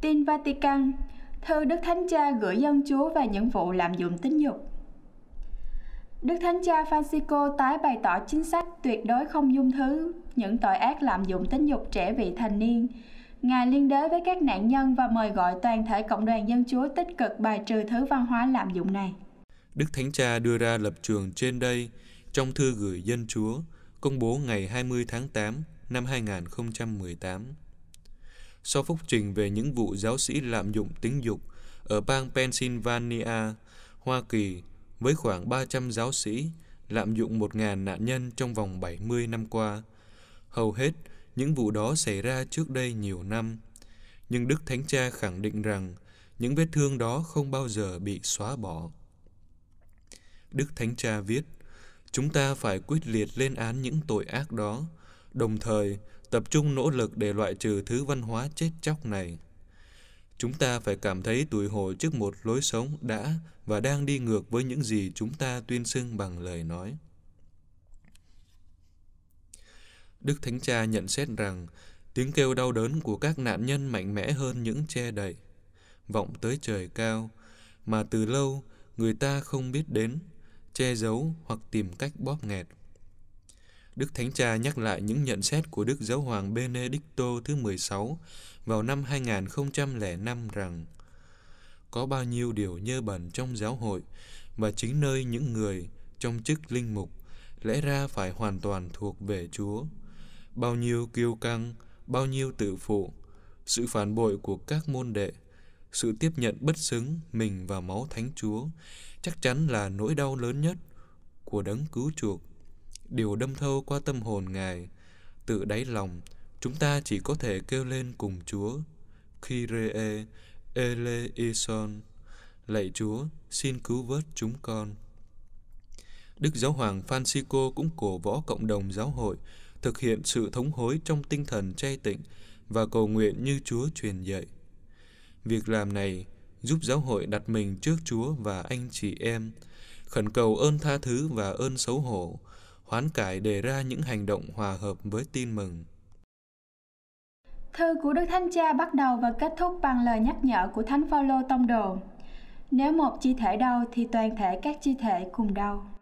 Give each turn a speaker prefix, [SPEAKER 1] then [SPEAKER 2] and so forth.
[SPEAKER 1] Tin Vatican, thư Đức Thánh Cha gửi dân chúa về những vụ lạm dụng tính dục. Đức Thánh Cha Francisco tái bày tỏ chính sách tuyệt đối không dung thứ những tội ác lạm dụng tính dục trẻ vị thành niên. Ngài liên đới với các nạn nhân và mời gọi toàn thể cộng đoàn dân chúa tích cực bài trừ thứ văn hóa lạm dụng này.
[SPEAKER 2] Đức Thánh Cha đưa ra lập trường trên đây trong thư gửi dân chúa công bố ngày 20 tháng 8 năm 2018 sau phúc trình về những vụ giáo sĩ lạm dụng tính dục ở bang Pennsylvania, Hoa Kỳ với khoảng 300 giáo sĩ lạm dụng 1.000 nạn nhân trong vòng 70 năm qua. Hầu hết, những vụ đó xảy ra trước đây nhiều năm. Nhưng Đức Thánh Cha khẳng định rằng những vết thương đó không bao giờ bị xóa bỏ. Đức Thánh Cha viết, chúng ta phải quyết liệt lên án những tội ác đó, đồng thời tập trung nỗ lực để loại trừ thứ văn hóa chết chóc này. Chúng ta phải cảm thấy tủi hổ trước một lối sống đã và đang đi ngược với những gì chúng ta tuyên xưng bằng lời nói. Đức Thánh Cha nhận xét rằng tiếng kêu đau đớn của các nạn nhân mạnh mẽ hơn những che đậy, vọng tới trời cao, mà từ lâu người ta không biết đến, che giấu hoặc tìm cách bóp nghẹt Đức Thánh Cha nhắc lại những nhận xét của Đức Giáo hoàng Benedicto thứ 16 vào năm 2005 rằng có bao nhiêu điều nhơ bẩn trong giáo hội và chính nơi những người trong chức linh mục lẽ ra phải hoàn toàn thuộc về Chúa. Bao nhiêu kiêu căng, bao nhiêu tự phụ, sự phản bội của các môn đệ, sự tiếp nhận bất xứng mình và máu Thánh Chúa chắc chắn là nỗi đau lớn nhất của đấng cứu chuộc đều đâm thâu qua tâm hồn Ngài. Tự đáy lòng, chúng ta chỉ có thể kêu lên cùng Chúa. Kyrie eleison. Lạy Chúa, xin cứu vớt chúng con. Đức Giáo hoàng Francisco cũng cổ võ cộng đồng giáo hội thực hiện sự thống hối trong tinh thần chay tịnh và cầu nguyện như Chúa truyền dạy. Việc làm này giúp giáo hội đặt mình trước Chúa và anh chị em, khẩn cầu ơn tha thứ và ơn xấu hổ, hoán cải đề ra những hành động hòa hợp với tin mừng.
[SPEAKER 1] Thư của Đức Thánh Cha bắt đầu và kết thúc bằng lời nhắc nhở của Thánh Phaolô tông đồ. Nếu một chi thể đau thì toàn thể các chi thể cùng đau.